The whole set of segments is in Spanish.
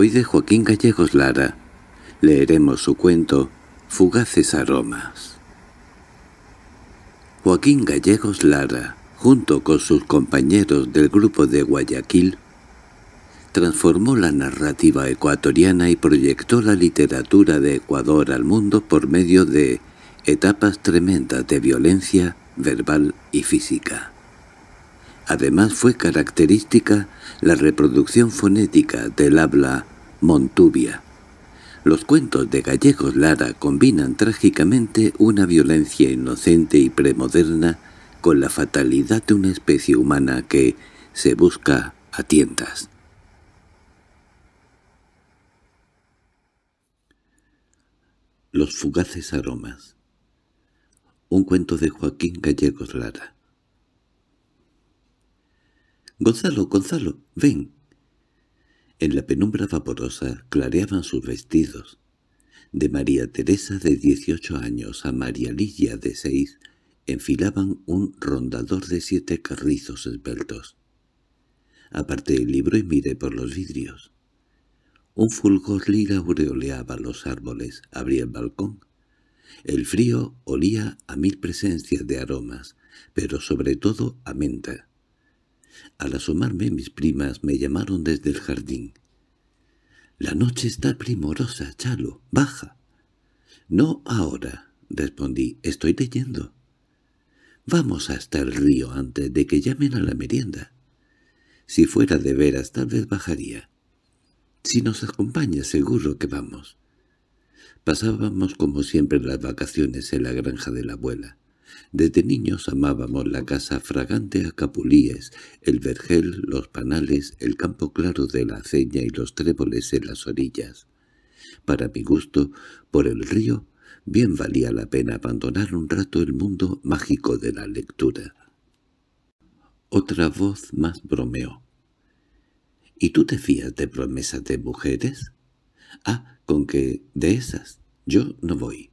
Hoy de Joaquín Gallegos Lara leeremos su cuento Fugaces aromas. Joaquín Gallegos Lara, junto con sus compañeros del grupo de Guayaquil, transformó la narrativa ecuatoriana y proyectó la literatura de Ecuador al mundo por medio de etapas tremendas de violencia verbal y física. Además fue característica la reproducción fonética del habla montubia. Los cuentos de Gallegos Lara combinan trágicamente una violencia inocente y premoderna con la fatalidad de una especie humana que se busca a tientas. Los fugaces aromas Un cuento de Joaquín Gallegos Lara —¡Gonzalo, Gonzalo, ven! En la penumbra vaporosa clareaban sus vestidos. De María Teresa de 18 años a María Lilla de seis enfilaban un rondador de siete carrizos esbeltos. Aparté el libro y miré por los vidrios. Un fulgor lila aureoleaba los árboles, abría el balcón. El frío olía a mil presencias de aromas, pero sobre todo a menta. Al asomarme mis primas me llamaron desde el jardín. —La noche está primorosa, Chalo. Baja. —No ahora —respondí. —Estoy leyendo. —Vamos hasta el río antes de que llamen a la merienda. Si fuera de veras, tal vez bajaría. Si nos acompaña, seguro que vamos. Pasábamos como siempre las vacaciones en la granja de la abuela. Desde niños amábamos la casa fragante a capulíes, el vergel, los panales, el campo claro de la aceña y los tréboles en las orillas. Para mi gusto, por el río, bien valía la pena abandonar un rato el mundo mágico de la lectura. Otra voz más bromeó. —¿Y tú te fías de promesas de mujeres? —Ah, con que de esas yo no voy.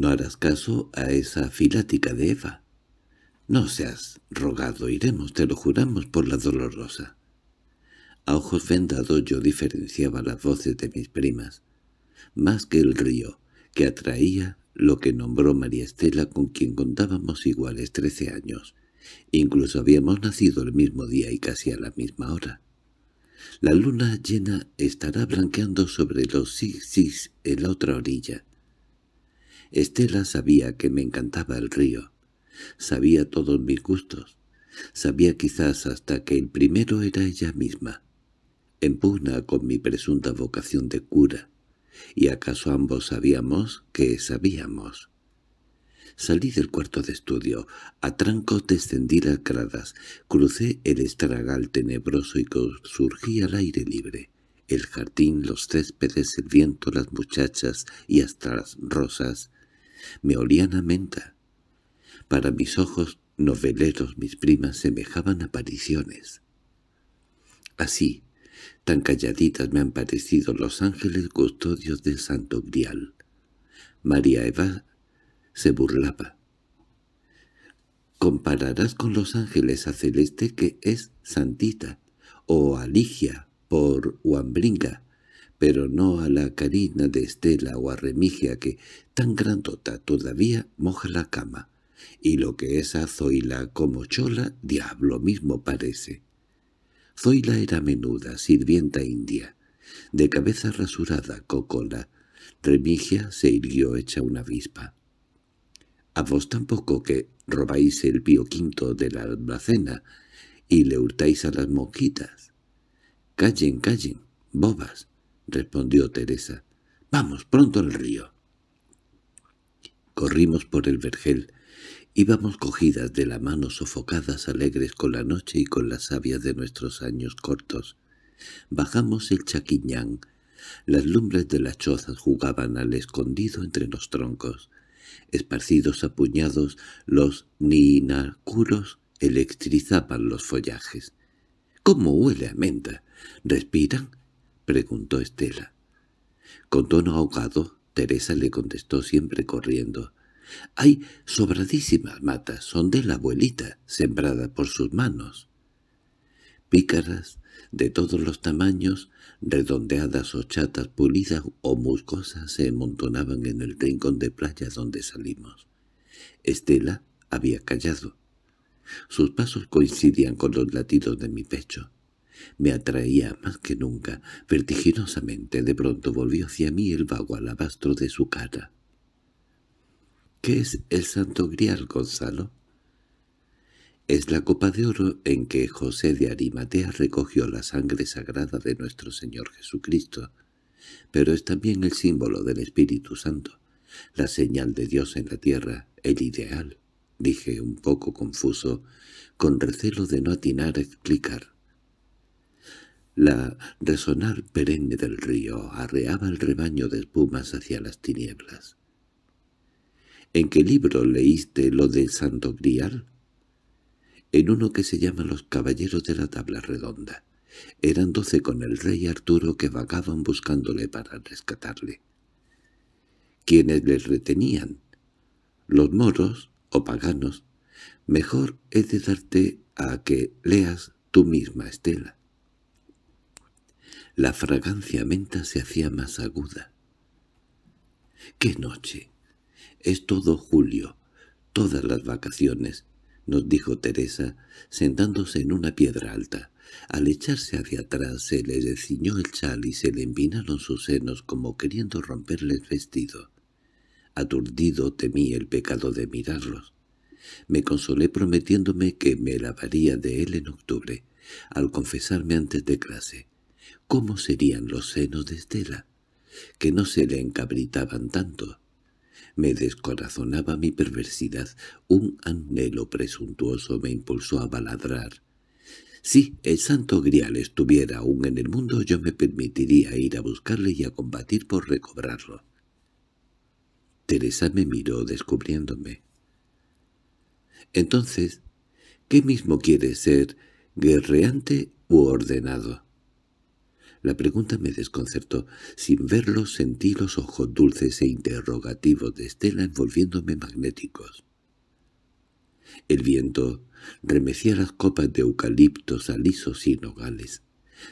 No harás caso a esa filática de Eva. No seas rogado, iremos, te lo juramos por la dolorosa. A ojos vendados yo diferenciaba las voces de mis primas, más que el río, que atraía lo que nombró María Estela con quien contábamos iguales trece años. Incluso habíamos nacido el mismo día y casi a la misma hora. La luna llena estará blanqueando sobre los sís en la otra orilla, Estela sabía que me encantaba el río. Sabía todos mis gustos. Sabía quizás hasta que el primero era ella misma. En pugna con mi presunta vocación de cura. ¿Y acaso ambos sabíamos que sabíamos? Salí del cuarto de estudio. A trancos descendí las gradas. Crucé el estragal tenebroso y surgí al aire libre el jardín, los céspedes, el viento, las muchachas y hasta las rosas me olían a menta. Para mis ojos noveleros mis primas semejaban apariciones. Así, tan calladitas me han parecido los ángeles custodios del santo grial. María Eva se burlaba. Compararás con los ángeles a Celeste que es santita, o a Ligia por Huambringa, pero no a la carina de Estela o a Remigia que, tan grandota, todavía moja la cama, y lo que es a Zoila como chola, diablo mismo parece. Zoila era menuda, sirvienta india, de cabeza rasurada, cocola. Remigia se irguió hecha una avispa. A vos tampoco que robáis el pío quinto de la almacena y le hurtáis a las moquitas. Callen, callen, bobas, —respondió Teresa—. Vamos pronto al río. Corrimos por el vergel. Íbamos cogidas de la mano sofocadas alegres con la noche y con la savia de nuestros años cortos. Bajamos el chaquiñán. Las lumbres de las chozas jugaban al escondido entre los troncos. Esparcidos a puñados, los ninacuros electrizaban los follajes. —¿Cómo huele a menta? ¿Respiran? —preguntó Estela. Con tono ahogado, Teresa le contestó siempre corriendo. —Hay sobradísimas matas, son de la abuelita, sembrada por sus manos. Pícaras, de todos los tamaños, redondeadas o chatas, pulidas o muscosas, se amontonaban en el rincón de playa donde salimos. Estela había callado. Sus pasos coincidían con los latidos de mi pecho. Me atraía más que nunca. Vertiginosamente de pronto volvió hacia mí el vago alabastro de su cara. —¿Qué es el santo grial, Gonzalo? Es la copa de oro en que José de Arimatea recogió la sangre sagrada de nuestro Señor Jesucristo, pero es también el símbolo del Espíritu Santo, la señal de Dios en la tierra, el ideal, dije un poco confuso, con recelo de no atinar a explicar. La resonar perenne del río arreaba el rebaño de espumas hacia las tinieblas. ¿En qué libro leíste lo de Santo Grial? En uno que se llama Los Caballeros de la Tabla Redonda. Eran doce con el rey Arturo que vagaban buscándole para rescatarle. ¿Quiénes les retenían? Los moros o paganos. Mejor he de darte a que leas tú misma, Estela. La fragancia menta se hacía más aguda. ¡Qué noche! Es todo julio, todas las vacaciones, nos dijo Teresa, sentándose en una piedra alta. Al echarse hacia atrás se le desciñó el chal y se le envinaron sus senos como queriendo romperle el vestido. Aturdido temí el pecado de mirarlos. Me consolé prometiéndome que me lavaría de él en octubre, al confesarme antes de clase cómo serían los senos de Estela, que no se le encabritaban tanto. Me descorazonaba mi perversidad, un anhelo presuntuoso me impulsó a baladrar. Si el santo Grial estuviera aún en el mundo, yo me permitiría ir a buscarle y a combatir por recobrarlo. Teresa me miró descubriéndome. Entonces, ¿qué mismo quiere ser, guerreante u ordenado? La pregunta me desconcertó. Sin verlo sentí los ojos dulces e interrogativos de Estela envolviéndome magnéticos. El viento remecía las copas de eucaliptos alisos y nogales.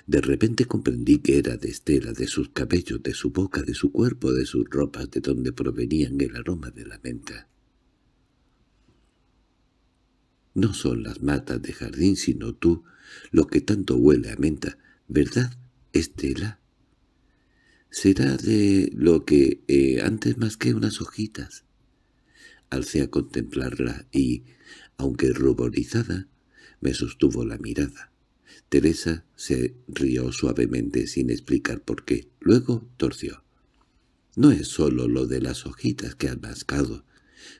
De repente comprendí que era de Estela, de sus cabellos, de su boca, de su cuerpo, de sus ropas, de donde provenían el aroma de la menta. No son las matas de jardín, sino tú, lo que tanto huele a menta, ¿verdad? estela? Será de lo que eh, antes más que unas hojitas. Alcé a contemplarla y, aunque ruborizada, me sostuvo la mirada. Teresa se rió suavemente sin explicar por qué. Luego torció. No es solo lo de las hojitas que has mascado.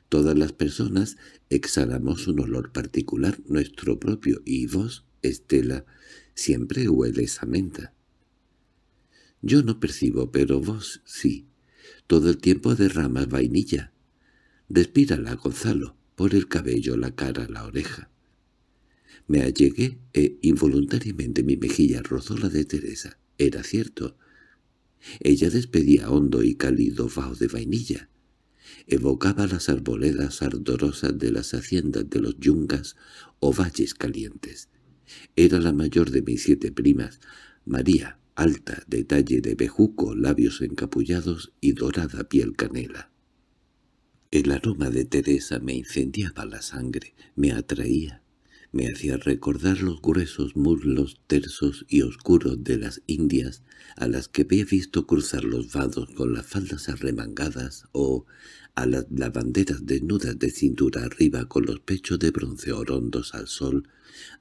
Todas las personas exhalamos un olor particular, nuestro propio, y vos, Estela, siempre hueles a menta. Yo no percibo, pero vos sí. Todo el tiempo derramas vainilla. Despírala, Gonzalo, por el cabello, la cara, la oreja. Me allegué e involuntariamente mi mejilla rozó la de Teresa. Era cierto. Ella despedía hondo y cálido vaho de vainilla. Evocaba las arboledas ardorosas de las haciendas de los yungas o valles calientes. Era la mayor de mis siete primas, María, alta, de de bejuco, labios encapullados y dorada piel canela. El aroma de Teresa me incendiaba la sangre, me atraía, me hacía recordar los gruesos muslos tersos y oscuros de las indias a las que había visto cruzar los vados con las faldas arremangadas o a las lavanderas desnudas de cintura arriba con los pechos de bronce orondos al sol,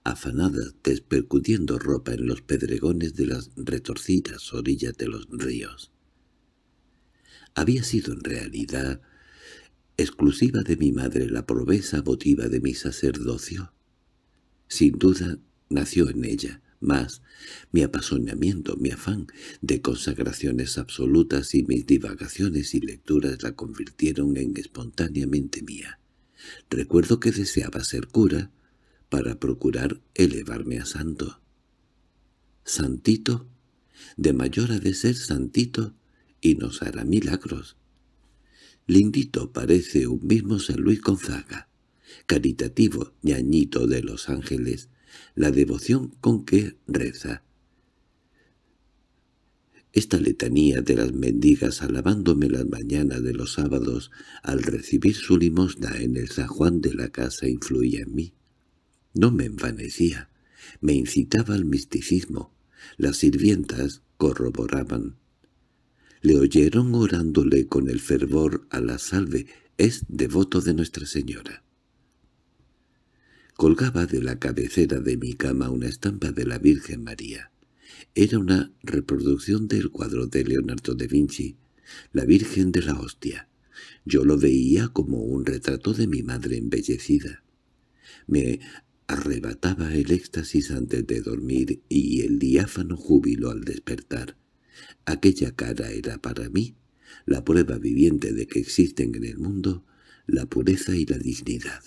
afanadas despercutiendo ropa en los pedregones de las retorcidas orillas de los ríos. Había sido en realidad exclusiva de mi madre la proveza votiva de mi sacerdocio, sin duda nació en ella, más mi apasionamiento, mi afán de consagraciones absolutas y mis divagaciones y lecturas la convirtieron en espontáneamente mía. Recuerdo que deseaba ser cura para procurar elevarme a santo. Santito, de mayor ha de ser santito y nos hará milagros. Lindito parece un mismo San Luis Gonzaga caritativo ñañito de los ángeles, la devoción con que reza. Esta letanía de las mendigas alabándome las mañanas de los sábados al recibir su limosna en el San Juan de la casa influía en mí. No me envanecía, me incitaba al misticismo. Las sirvientas corroboraban. Le oyeron orándole con el fervor a la salve, es devoto de Nuestra Señora. Colgaba de la cabecera de mi cama una estampa de la Virgen María. Era una reproducción del cuadro de Leonardo da Vinci, la Virgen de la Hostia. Yo lo veía como un retrato de mi madre embellecida. Me arrebataba el éxtasis antes de dormir y el diáfano júbilo al despertar. Aquella cara era para mí la prueba viviente de que existen en el mundo la pureza y la dignidad.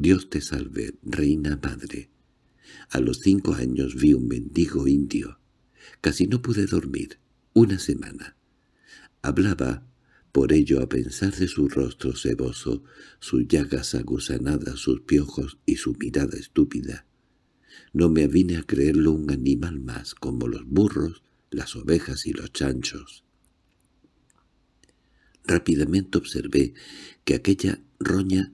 Dios te salve, reina madre. A los cinco años vi un mendigo indio. Casi no pude dormir. Una semana. Hablaba, por ello a pensar de su rostro ceboso, sus llagas agusanadas, sus piojos y su mirada estúpida. No me avine a creerlo un animal más, como los burros, las ovejas y los chanchos. Rápidamente observé que aquella roña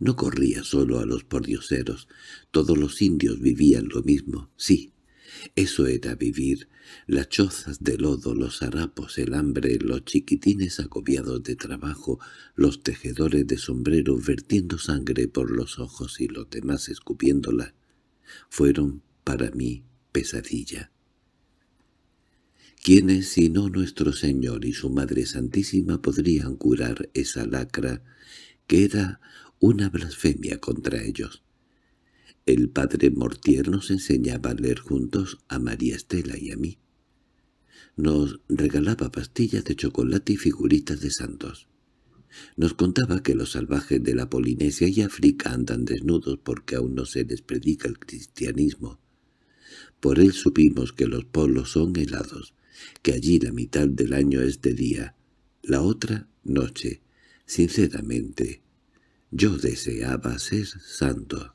no corría solo a los pordioseros. Todos los indios vivían lo mismo. Sí, eso era vivir. Las chozas de lodo, los harapos, el hambre, los chiquitines agobiados de trabajo, los tejedores de sombrero vertiendo sangre por los ojos y los demás escupiéndola, fueron para mí pesadilla. ¿Quiénes sino nuestro Señor y su Madre Santísima podrían curar esa lacra que era una blasfemia contra ellos. El padre Mortier nos enseñaba a leer juntos a María Estela y a mí. Nos regalaba pastillas de chocolate y figuritas de santos. Nos contaba que los salvajes de la Polinesia y África andan desnudos porque aún no se les predica el cristianismo. Por él supimos que los polos son helados, que allí la mitad del año es de día, la otra noche. Sinceramente, yo deseaba ser santo.